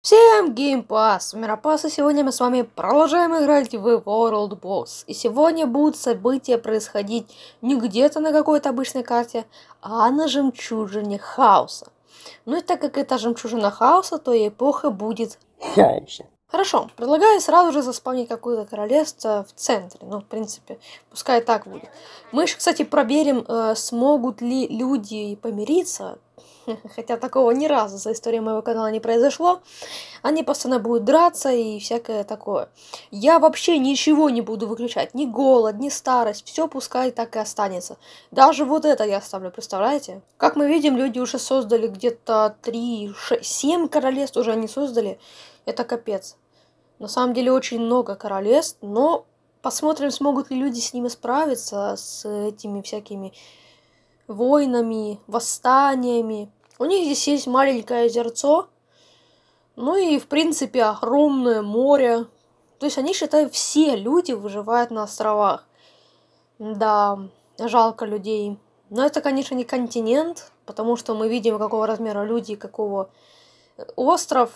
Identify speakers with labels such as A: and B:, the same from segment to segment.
A: Всем геймпас! Миропас, и сегодня мы с вами продолжаем играть в World Boss. И сегодня будут события происходить не где-то на какой-то обычной карте, а на жемчужине хаоса. Ну и так как это жемчужина хаоса, то и эпоха будет хаоса. Хорошо, предлагаю сразу же заспавнить какое-то королевство в центре. Ну, в принципе, пускай так будет. Мы еще, кстати, проверим, э, смогут ли люди помириться хотя такого ни разу за историю моего канала не произошло, они постоянно будут драться и всякое такое. Я вообще ничего не буду выключать, ни голод, ни старость, все пускай так и останется. Даже вот это я оставлю, представляете? Как мы видим, люди уже создали где-то 3, 6, 7 королевств уже они создали, это капец. На самом деле очень много королевств, но посмотрим, смогут ли люди с ними справиться, с этими всякими войнами, восстаниями. У них здесь есть маленькое озерцо, ну и, в принципе, огромное море. То есть они, считают, все люди выживают на островах. Да, жалко людей. Но это, конечно, не континент, потому что мы видим, какого размера люди какого э, остров.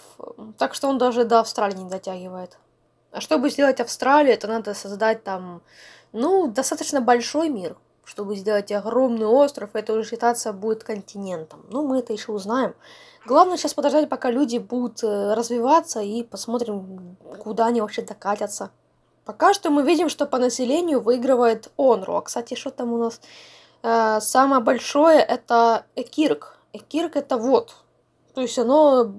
A: Так что он даже до Австралии не дотягивает. А чтобы сделать Австралию, это надо создать там, ну, достаточно большой мир чтобы сделать огромный остров, это уже считаться будет континентом. Но ну, мы это еще узнаем. Главное сейчас подождать, пока люди будут э, развиваться и посмотрим, куда они вообще докатятся. Пока что мы видим, что по населению выигрывает Онру. А, кстати, что там у нас? Э, самое большое это Экирк. Экирк это вот. То есть оно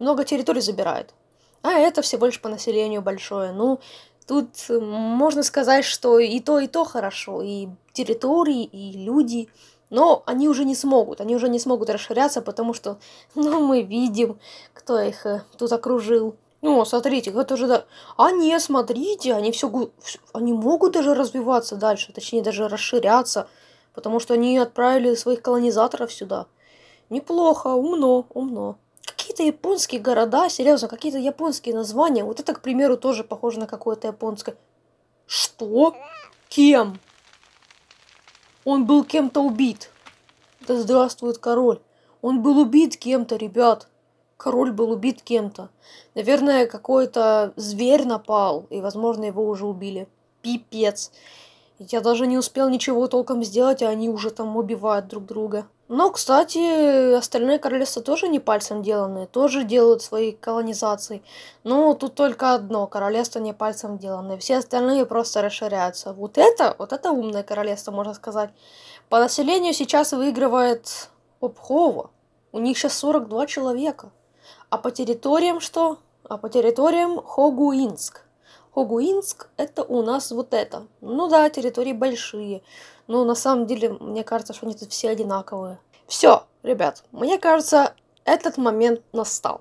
A: много территорий забирает. А это всего лишь по населению большое. Ну, Тут э, можно сказать, что и то, и то хорошо, и территории, и люди, но они уже не смогут, они уже не смогут расширяться, потому что, ну, мы видим, кто их э, тут окружил. Ну, смотрите, это же... Да... А не, смотрите, они все, они могут даже развиваться дальше, точнее, даже расширяться, потому что они отправили своих колонизаторов сюда. Неплохо, умно, умно какие-то японские города, серьезно, какие-то японские названия. Вот это, к примеру, тоже похоже на какое-то японское. Что? Кем? Он был кем-то убит. Да здравствует король. Он был убит кем-то, ребят. Король был убит кем-то. Наверное, какой-то зверь напал, и, возможно, его уже убили. Пипец. Я даже не успел ничего толком сделать, а они уже там убивают друг друга. Но, кстати, остальные королевства тоже не пальцем деланные, тоже делают свои колонизации. Но тут только одно королевство не пальцем деланное, все остальные просто расширяются. Вот это, вот это умное королевство, можно сказать. По населению сейчас выигрывает Обхова. У них сейчас 42 человека. А по территориям что? А по территориям Хогуинск. Хогуинск – это у нас вот это. Ну да, территории большие, но на самом деле мне кажется, что они тут все одинаковые. Все, ребят, мне кажется, этот момент настал.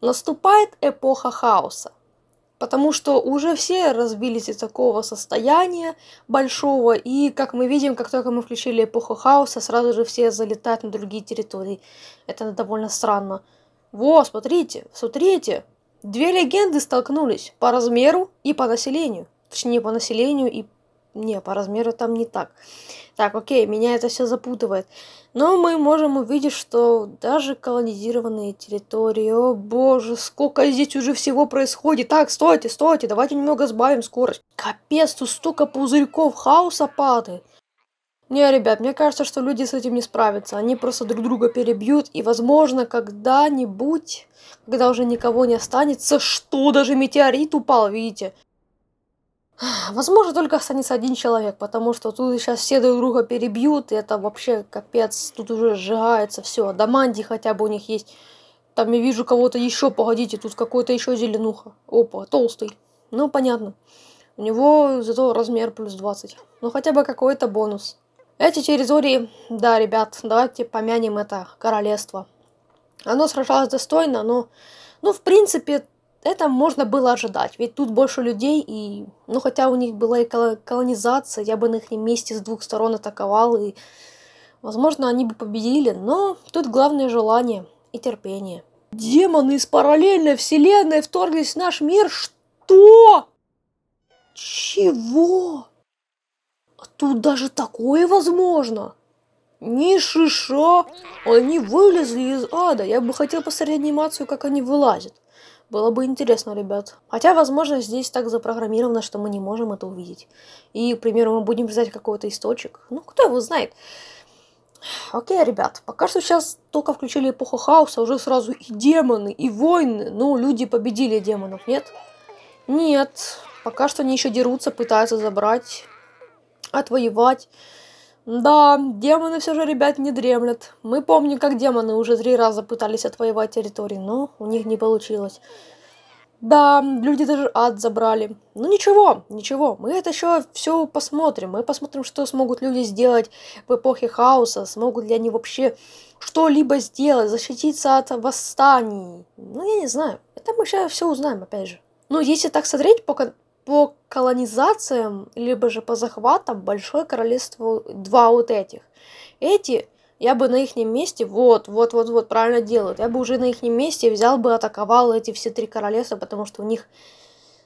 A: Наступает эпоха хаоса, потому что уже все разбились из такого состояния большого, и, как мы видим, как только мы включили эпоху хаоса, сразу же все залетают на другие территории. Это довольно странно. Во, смотрите, смотрите, Две легенды столкнулись по размеру и по населению. Точнее, по населению и... Не, по размеру там не так. Так, окей, меня это все запутывает. Но мы можем увидеть, что даже колонизированные территории... О боже, сколько здесь уже всего происходит. Так, стойте, стойте, давайте немного сбавим скорость. Капец, тут столько пузырьков хаоса падает. Не, ребят, мне кажется, что люди с этим не справятся. Они просто друг друга перебьют, и, возможно, когда-нибудь, когда уже никого не останется, что, даже метеорит упал, видите? Возможно, только останется один человек, потому что тут сейчас все друг друга перебьют, и это вообще капец, тут уже сжигается все. Даманди хотя бы у них есть. Там я вижу кого-то еще, погодите, тут какой-то еще зеленуха. Опа, толстый. Ну, понятно. У него зато размер плюс 20. Ну, хотя бы какой-то бонус. Эти территории, да, ребят, давайте помянем это королевство. Оно сражалось достойно, но, ну, в принципе, это можно было ожидать, ведь тут больше людей, и, ну, хотя у них была и колонизация, я бы на их месте с двух сторон атаковал, и, возможно, они бы победили, но тут главное желание и терпение. Демоны из параллельной вселенной вторглись в наш мир, что? Чего? Тут даже такое возможно. Ни шиша. Они вылезли из ада. Я бы хотел посмотреть анимацию, как они вылазят. Было бы интересно, ребят. Хотя, возможно, здесь так запрограммировано, что мы не можем это увидеть. И, к примеру, мы будем ждать какой-то источник. Ну, кто его знает. Окей, ребят, пока что сейчас только включили эпоху хаоса, уже сразу и демоны, и войны. Ну, люди победили демонов, нет? Нет, пока что они еще дерутся, пытаются забрать отвоевать. Да, демоны все же, ребят, не дремлят. Мы помним, как демоны уже три раза пытались отвоевать территории, но у них не получилось. Да, люди даже ад забрали. Ну ничего, ничего, мы это еще все посмотрим. Мы посмотрим, что смогут люди сделать в эпохе хаоса. Смогут ли они вообще что-либо сделать, защититься от восстаний. Ну я не знаю. Это мы сейчас все узнаем, опять же. Ну, если так смотреть, пока по колонизациям, либо же по захватам большое королевство два вот этих. Эти, я бы на их месте, вот, вот, вот, вот, правильно делают. Я бы уже на их месте взял бы, атаковал эти все три королевства, потому что у них,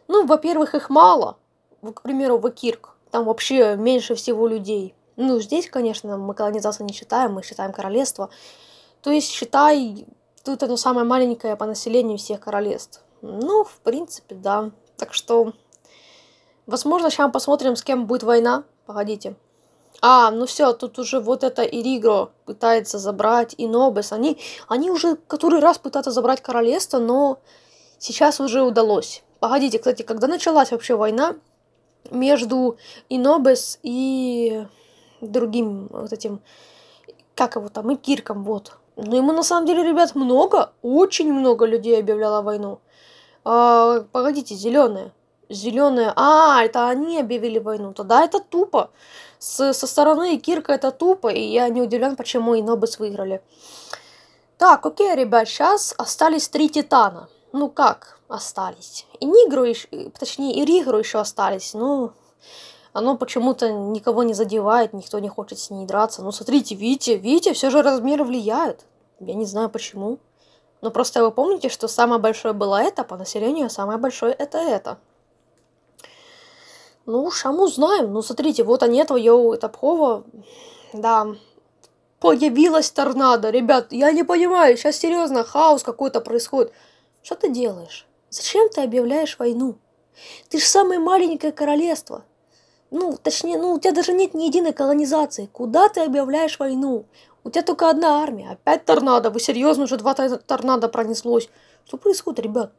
A: ну, во-первых, их мало. К примеру, Вакирк, там вообще меньше всего людей. Ну, здесь, конечно, мы колонизацию не считаем, мы считаем королевство. То есть, считай, тут оно самое маленькое по населению всех королевств. Ну, в принципе, да. Так что Возможно, сейчас посмотрим, с кем будет война. Погодите. А, ну все, тут уже вот это Иригро пытается забрать, и Нобес. Они, они уже который раз пытаются забрать королевство, но сейчас уже удалось. Погодите, кстати, когда началась вообще война между Инобес и другим вот этим, как его там, и Кирком, вот. Но ну, ему на самом деле, ребят, много, очень много людей объявляло войну. А, погодите, зеленая. Зеленые, а, это они объявили войну. Тогда это тупо. С, со стороны Кирка это тупо, и я не удивлен, почему и Нобыс выиграли. Так, окей, ребят, сейчас остались три титана. Ну как остались? И Нигру, точнее, и Ригру еще остались. Ну, оно почему-то никого не задевает, никто не хочет с ней драться. Ну, смотрите, Витя, Витя все же размеры влияют. Я не знаю почему. Но просто вы помните, что самое большое было это, а по населению самое большое это это. Ну, Шаму знаем. Ну, смотрите, вот они этого Йоу Топхова. Да, появилась торнадо. Ребят, я не понимаю, сейчас серьезно, хаос какой-то происходит. Что ты делаешь? Зачем ты объявляешь войну? Ты же самое маленькое королевство. Ну, точнее, ну, у тебя даже нет ни единой колонизации. Куда ты объявляешь войну? У тебя только одна армия. Опять торнадо. Вы серьезно, уже два торнадо пронеслось. Что происходит, ребят?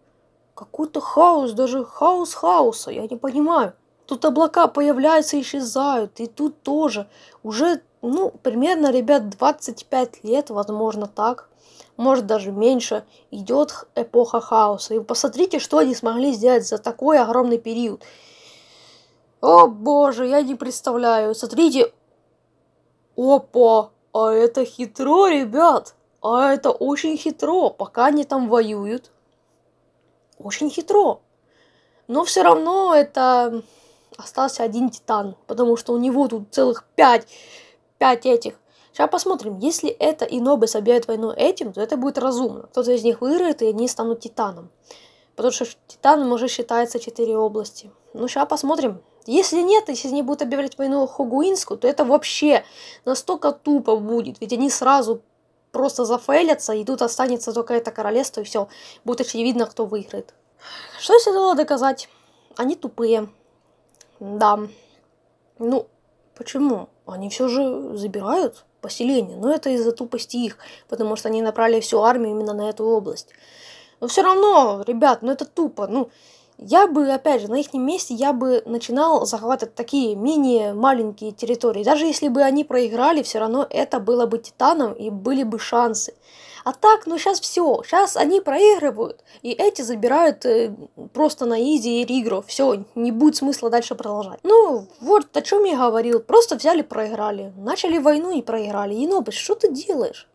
A: Какой-то хаос, даже хаос хаоса. Я не понимаю. Тут облака появляются и исчезают, и тут тоже. Уже, ну, примерно, ребят, 25 лет, возможно, так. Может, даже меньше. Идет эпоха хаоса. И посмотрите, что они смогли сделать за такой огромный период. О боже, я не представляю. Смотрите. Опа, а это хитро, ребят. А это очень хитро. Пока они там воюют. Очень хитро. Но все равно это остался один титан, потому что у него тут целых пять, пять этих. Сейчас посмотрим, если это и Нобы собьют войну этим, то это будет разумно. Кто-то из них выиграет, и они станут титаном. Потому что титаном уже считается четыре области. Ну, сейчас посмотрим. Если нет, если они будут объявлять войну Хогуинску, то это вообще настолько тупо будет. Ведь они сразу просто зафейлятся, и тут останется только это королевство, и все. Будет очевидно, кто выиграет. Что я следовало доказать? Они тупые. Да. Ну, почему? Они все же забирают поселение, но это из-за тупости их, потому что они направили всю армию именно на эту область. Но все равно, ребят, ну это тупо, ну... Я бы, опять же, на их месте я бы начинал захватывать такие менее маленькие территории. Даже если бы они проиграли, все равно это было бы титаном и были бы шансы. А так, ну сейчас все, сейчас они проигрывают, и эти забирают э, просто на изи и ригру, все, не будет смысла дальше продолжать. Ну, вот о чем я говорил, просто взяли, проиграли, начали войну и проиграли. Енобыч, что ты делаешь?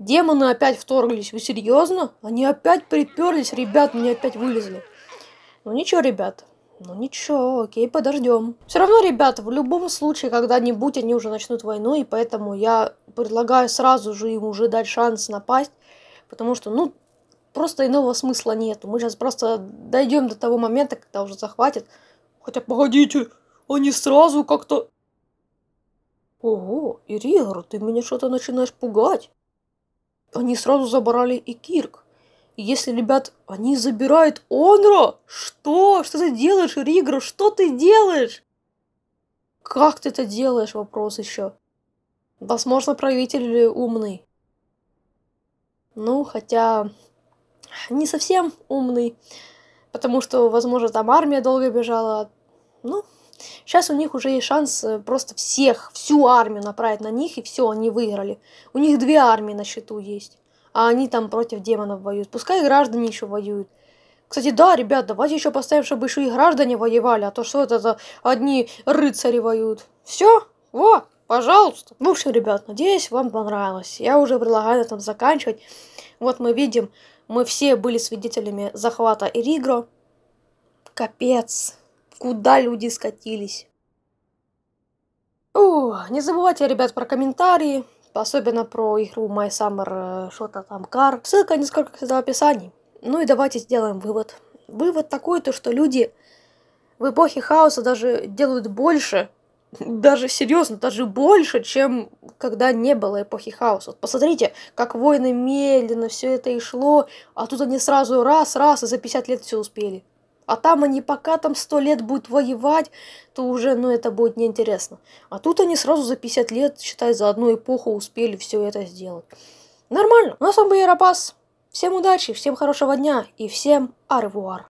A: Демоны опять вторглись, вы серьезно? Они опять приперлись, ребят, мне опять вылезли. Ну ничего, ребят, ну ничего, окей, подождем. Все равно, ребят, в любом случае, когда-нибудь они уже начнут войну, и поэтому я предлагаю сразу же им уже дать шанс напасть, потому что, ну, просто иного смысла нету. Мы сейчас просто дойдем до того момента, когда уже захватят. Хотя, погодите, они сразу как-то... Ого, Иригар, ты меня что-то начинаешь пугать. Они сразу забрали и Кирк. если, ребят, они забирают Онро, что? Что ты делаешь, Ригра? Что ты делаешь? Как ты это делаешь? Вопрос еще. Возможно, правитель умный. Ну, хотя не совсем умный, потому что, возможно, там армия долго бежала. Ну, сейчас у них уже есть шанс э, просто всех, всю армию направить на них, и все, они выиграли. У них две армии на счету есть, а они там против демонов воюют. Пускай граждане еще воюют. Кстати, да, ребят, давайте еще поставим, чтобы еще и граждане воевали, а то что это за одни рыцари воюют. Все, во. Пожалуйста. Ну все, ребят, надеюсь, вам понравилось. Я уже предлагаю там заканчивать. Вот мы видим, мы все были свидетелями захвата Иригро. Капец. Куда люди скатились? О, не забывайте, ребят, про комментарии, особенно про игру My Summer, э, что-то там, кар. Ссылка несколько всегда в описании. Ну и давайте сделаем вывод. Вывод такой, то что люди в эпохе хаоса даже делают больше, даже серьезно, даже больше, чем когда не было эпохи хаоса. Вот посмотрите, как войны медленно все это и шло, а тут они сразу раз-раз и за 50 лет все успели. А там они пока там 100 лет будут воевать, то уже, ну, это будет неинтересно. А тут они сразу за 50 лет, считай, за одну эпоху успели все это сделать. Нормально. У нас с вами был Яропас. Всем удачи, всем хорошего дня и всем арвуар.